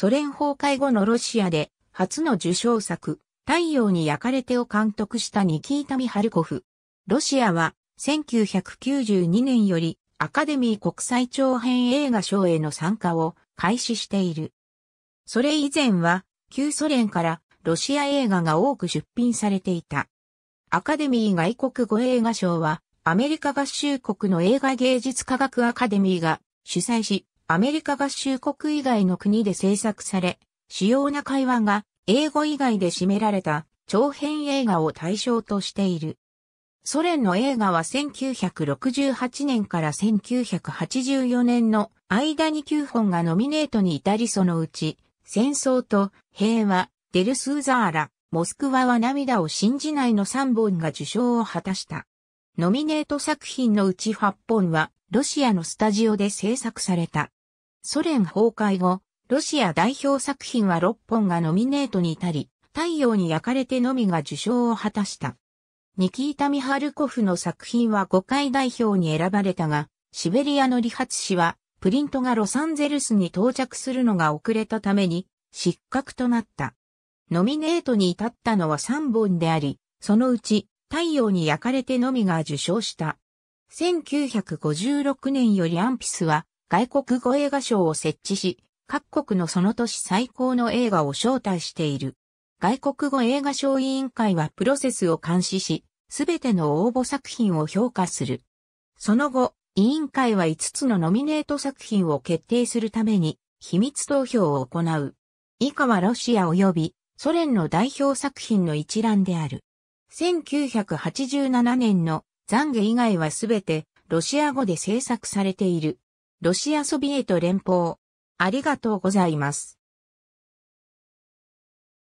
ソ連崩壊後のロシアで初の受賞作、太陽に焼かれてを監督したニキータ・ミハルコフ。ロシアは1992年よりアカデミー国際長編映画賞への参加を開始している。それ以前は旧ソ連からロシア映画が多く出品されていた。アカデミー外国語映画賞はアメリカ合衆国の映画芸術科学アカデミーが主催し、アメリカ合衆国以外の国で制作され、主要な会話が英語以外で占められた長編映画を対象としている。ソ連の映画は1968年から1984年の間に9本がノミネートに至りそのうち、戦争と平和、デルスーザーラ、モスクワは涙を信じないの3本が受賞を果たした。ノミネート作品のうち8本はロシアのスタジオで制作された。ソ連崩壊後、ロシア代表作品は6本がノミネートに至り、太陽に焼かれてのみが受賞を果たした。ニキータ・ミハルコフの作品は5回代表に選ばれたが、シベリアの理髪師は、プリントがロサンゼルスに到着するのが遅れたために、失格となった。ノミネートに至ったのは3本であり、そのうち、太陽に焼かれてのみが受賞した。1956年よりアンピスは、外国語映画賞を設置し、各国のその年最高の映画を招待している。外国語映画賞委員会はプロセスを監視し、すべての応募作品を評価する。その後、委員会は5つのノミネート作品を決定するために、秘密投票を行う。以下はロシア及びソ連の代表作品の一覧である。1987年の懺悔以外はすべてロシア語で制作されている。ロシアソビエト連邦。ありがとうございます。